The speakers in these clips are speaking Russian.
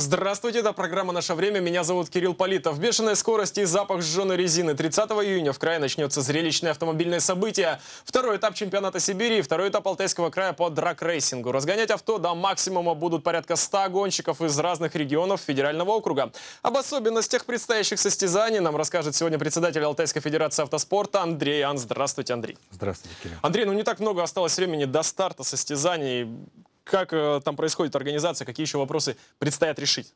Здравствуйте, это программа «Наше время». Меня зовут Кирилл Политов. Бешеная скорость и запах сжженной резины. 30 июня в крае начнется зрелищное автомобильное событие. Второй этап чемпионата Сибири и второй этап Алтайского края по драк-рейсингу. Разгонять авто до максимума будут порядка 100 гонщиков из разных регионов федерального округа. Об особенностях предстоящих состязаний нам расскажет сегодня председатель Алтайской федерации автоспорта Андрей Ан. Здравствуйте, Андрей. Здравствуйте, Кирилл. Андрей, ну не так много осталось времени до старта состязаний как э, там происходит организация, какие еще вопросы предстоят решить?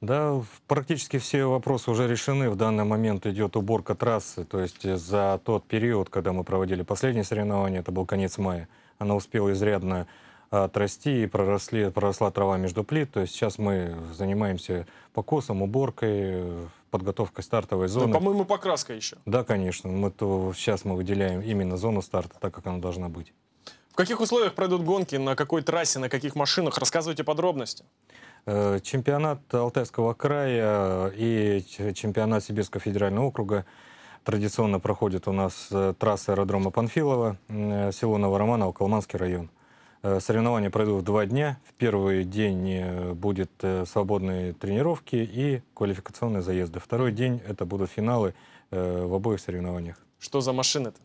Да, практически все вопросы уже решены. В данный момент идет уборка трассы. То есть э, за тот период, когда мы проводили последнее соревнование, это был конец мая, она успела изрядно э, отрасти и проросли, проросла трава между плит. То есть сейчас мы занимаемся покосом, уборкой, подготовкой стартовой зоны. Ну, по-моему, покраска еще. Да, конечно. Мы то, сейчас мы выделяем именно зону старта, так как она должна быть каких условиях пройдут гонки, на какой трассе, на каких машинах? Рассказывайте подробности. Э, чемпионат Алтайского края и чемпионат Сибирского федерального округа традиционно проходит у нас э, трасса аэродрома Панфилова, э, село Новороманово, Калманский район. Соревнования пройдут в два дня. В первый день будет свободные тренировки и квалификационные заезды. Второй день это будут финалы в обоих соревнованиях. Что за машины-то?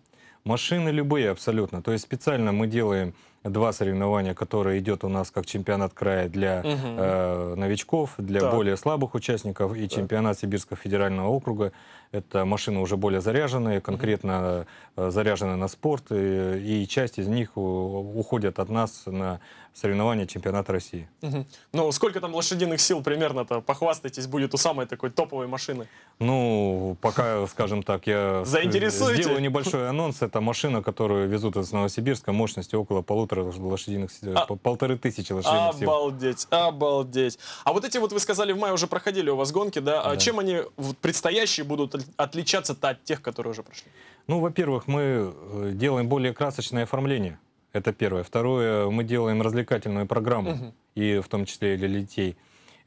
Машины любые абсолютно. То есть специально мы делаем два соревнования, которые идет у нас как чемпионат края для угу. э, новичков, для так. более слабых участников и так. чемпионат Сибирского федерального округа. Это машины уже более заряженные, конкретно э, заряженные на спорт, и, и часть из них уходят от нас на соревнования чемпионата России. Ну, сколько там лошадиных сил примерно-то, похвастайтесь, будет у самой такой топовой машины? Ну, пока, скажем так, я э, сделаю небольшой анонс. Это машина, которую везут из Новосибирска, мощностью около полутора лошадиных, а... Э, полторы тысячи лошадиных сил. Обалдеть, обалдеть. А вот эти вот, вы сказали, в мае уже проходили у вас гонки, да? А да. Чем они предстоящие будут отличаться-то от тех, которые уже прошли? Ну, во-первых, мы э, делаем более красочное оформление. Это первое. Второе, мы делаем развлекательную программу, угу. и в том числе для детей.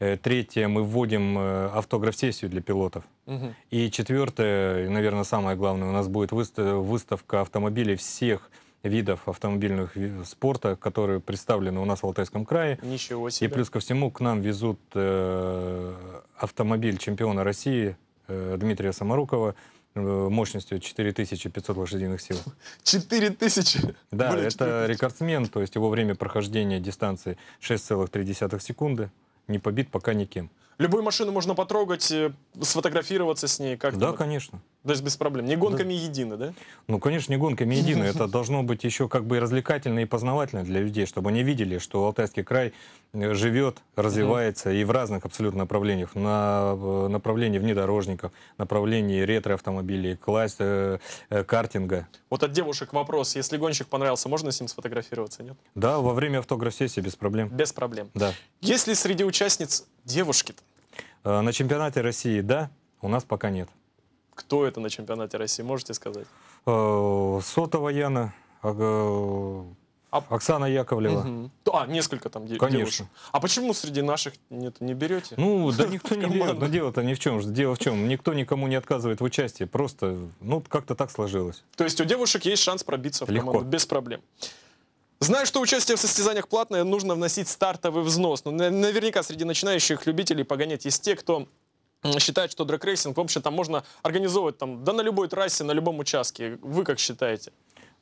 Э, третье, мы вводим э, автограф-сессию для пилотов. Угу. И четвертое, наверное, самое главное, у нас будет выставка автомобилей всех видов автомобильных спорта, которые представлены у нас в Алтайском крае. Ничего себе. И плюс ко всему к нам везут автомобиль чемпиона России Э, Дмитрия Самарукова э, мощностью 4500 лошадиных сил. 4000? Да, Более это 4000. рекордсмен, то есть его время прохождения дистанции 6,3 секунды, не побит пока никем. Любую машину можно потрогать, э, сфотографироваться с ней как-то? Да, конечно даже ну, без проблем. Не гонками да. едино, да? Ну, конечно, не гонками едино. Это должно быть еще как бы и развлекательно, и познавательно для людей, чтобы они видели, что Алтайский край э, живет, развивается и в разных абсолютно направлениях. На э, направлении внедорожников, направлении ретро-автомобилей, класс э, э, картинга. Вот от девушек вопрос. Если гонщик понравился, можно с ним сфотографироваться, нет? Да, во время автограф-сессии без проблем. Без проблем. Да. Есть ли среди участниц девушки? -то? На чемпионате России, да. У нас пока нет. Кто это на чемпионате России, можете сказать? Э, Сотова Яна, э, а Оксана Яковлева. Угу. А, несколько там девушек. Конечно. А почему среди наших нет, не берете? Ну, да никто не берет. Но дело-то не в чем. Дело в чем. Никто никому не отказывает в участии. Просто, ну, как-то так сложилось. То есть у девушек есть шанс пробиться в Легко. команду без проблем. Знаю, что участие в состязаниях платное, нужно вносить стартовый взнос. Но наверняка среди начинающих любителей погонять есть те, кто считает, что драг-рейсинг, в общем-то, можно организовывать там, да на любой трассе, на любом участке. Вы как считаете?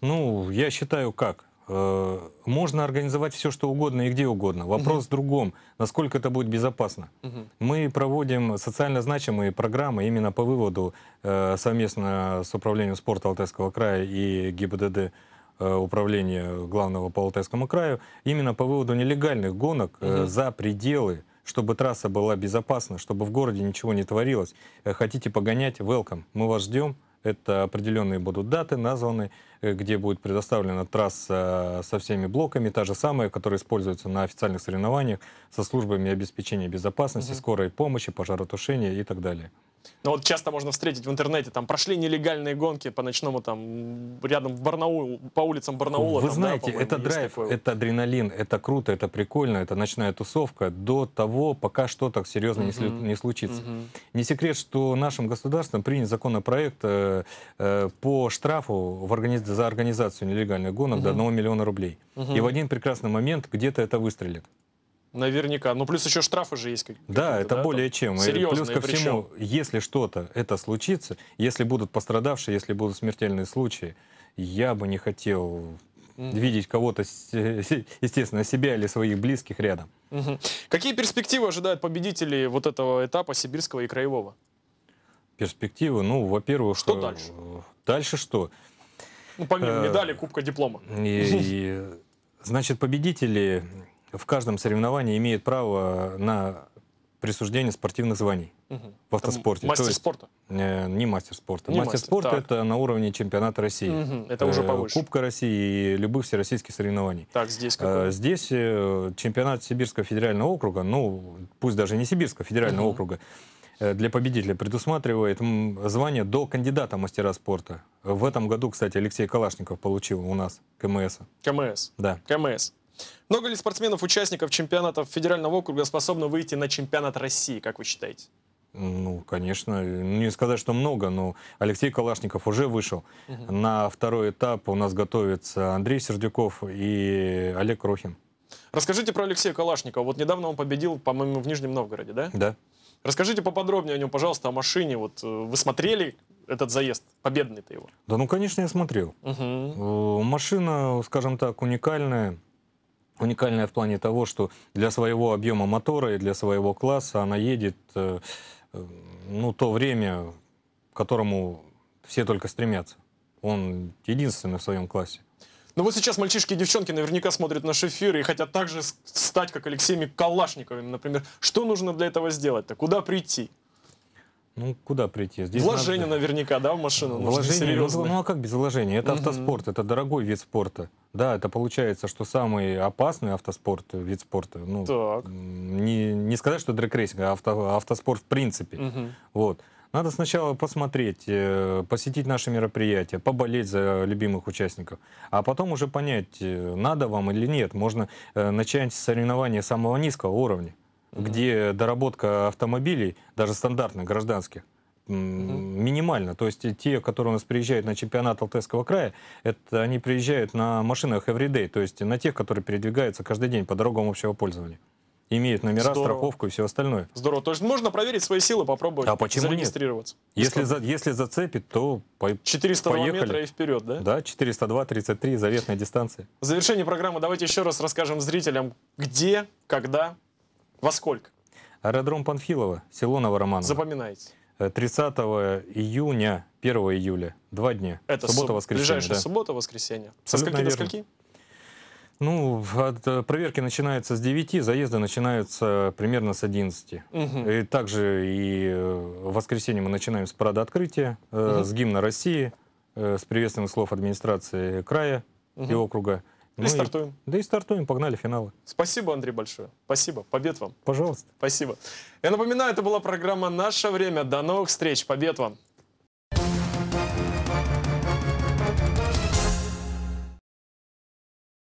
Ну, я считаю, как. Э, можно организовать все, что угодно и где угодно. Вопрос угу. в другом, насколько это будет безопасно. Угу. Мы проводим социально значимые программы именно по выводу э, совместно с Управлением спорта Алтайского края и ГИБДД э, управления главного по Алтайскому краю, именно по выводу нелегальных гонок угу. за пределы чтобы трасса была безопасна, чтобы в городе ничего не творилось. Э, хотите погонять? Welcome. Мы вас ждем. Это определенные будут даты названы. Э, где будет предоставлена трасса э, со всеми блоками, та же самая, которая используется на официальных соревнованиях со службами обеспечения безопасности, угу. скорой помощи, пожаротушения и так далее. Но ну, вот часто можно встретить в интернете, там прошли нелегальные гонки по ночному, там рядом в Барнаул, по улицам Барнаула. Вы там, знаете, да, это драйв, такой... это адреналин, это круто, это прикольно, это ночная тусовка до того, пока что-то серьезно uh -huh. не, случится. Uh -huh. Не секрет, что нашим государством принят законопроект э, э, по штрафу в организации за организацию нелегальных гонок угу. до 1 миллиона рублей. Угу. И в один прекрасный момент где-то это выстрелит. Наверняка. Ну, плюс еще штрафы же есть. Как да, это да, более там? чем. Серьезные плюс ко причем. всему, если что-то это случится, если будут пострадавшие, если будут смертельные случаи, я бы не хотел mm. видеть кого-то, естественно, себя или своих близких рядом. Угу. Какие перспективы ожидают победителей вот этого этапа сибирского и краевого? Перспективы, ну, во-первых... Что, что э, дальше? Дальше что? Ну, помимо э, медали, кубка, диплома. И, значит, победители в каждом соревновании имеют право на присуждение спортивных званий угу. в автоспорте. Там мастер есть, спорта? Э, не мастер спорта. Не мастер, мастер спорта так. это на уровне чемпионата России. Угу. Это уже э, повыше. Кубка России и любых всероссийских соревнований. Так, здесь э, какой? Э, здесь э, чемпионат Сибирского федерального округа, ну, пусть даже не Сибирского федерального угу. округа, Э, для победителя предусматривает звание до кандидата мастера спорта. В этом году, кстати, Алексей Калашников получил у нас КМС. КМС? Да. КМС. Много ли спортсменов-участников чемпионатов федерального округа способны выйти на чемпионат России, как вы считаете? Ну, конечно, не сказать, что много, но Алексей Калашников уже вышел. Угу. На второй этап у нас готовится Андрей Сердюков и Олег Крохин. Расскажите про Алексея Калашникова. Вот недавно он победил, по-моему, в Нижнем Новгороде, да? Да. Расскажите поподробнее о нем, пожалуйста, о машине. Вот э, вы смотрели этот заезд, победный-то его? Да, ну, конечно, я смотрел. Угу. Машина, скажем так, уникальная. Уникальная в плане того, что для своего объема мотора и для своего класса она едет, э, ну, то время, к которому все только стремятся. Он единственный в своем классе. Но ну, вот сейчас мальчишки и девчонки наверняка смотрят наш эфир и хотят также стать, как Алексеем Калашниковым, например. Что нужно для этого сделать-то? Куда прийти? Ну, куда прийти? Здесь Вложение надо... наверняка, да, в машину? Вложение, ну, ну а как без вложения? Это угу. автоспорт, это дорогой вид спорта. Да, это получается, что самый опасный автоспорт, вид спорта. Ну, так. Не, не сказать, что дрэк-рейсинг, а авто, автоспорт в принципе. Угу. Вот. Надо сначала посмотреть, э, посетить наши мероприятия, поболеть за любимых участников, а потом уже понять, э, надо вам или нет. Можно э, начать с соревнования самого низкого уровня, mm -hmm. где доработка автомобилей, даже стандартных, гражданских, Mm минимально. То есть те, которые у нас приезжают на чемпионат Алтайского края, это они приезжают на машинах everyday, то есть на тех, которые передвигаются каждый день по дорогам общего пользования имеют номера, Здорово. страховку и все остальное. Здорово. То есть можно проверить свои силы, попробовать а почему зарегистрироваться. Нет? Если, за, если зацепит, то по, 402 поехали. метра и вперед, да? Да, 402, 33, заветная дистанция. В завершении программы давайте еще раз расскажем зрителям, где, когда, во сколько. Аэродром Панфилова, село Новороманово. Запоминайте. 30 э, июня, 1 июля. Два дня. Это суббота-воскресенье. Ближайшая да. суббота-воскресенье. Со скольки до скольки? Ну, от э, проверки начинаются с 9, заезды начинаются примерно с 11. Угу. И также и э, в воскресенье мы начинаем с парада открытия, угу. Э, с гимна России, с приветственных слов администрации края угу. и округа. Ну и ну стартуем. И, да и стартуем, погнали финалы. Спасибо, Андрей, большое. Спасибо, побед вам. Пожалуйста. Спасибо. Я напоминаю, это была программа «Наше время». До новых встреч, побед вам.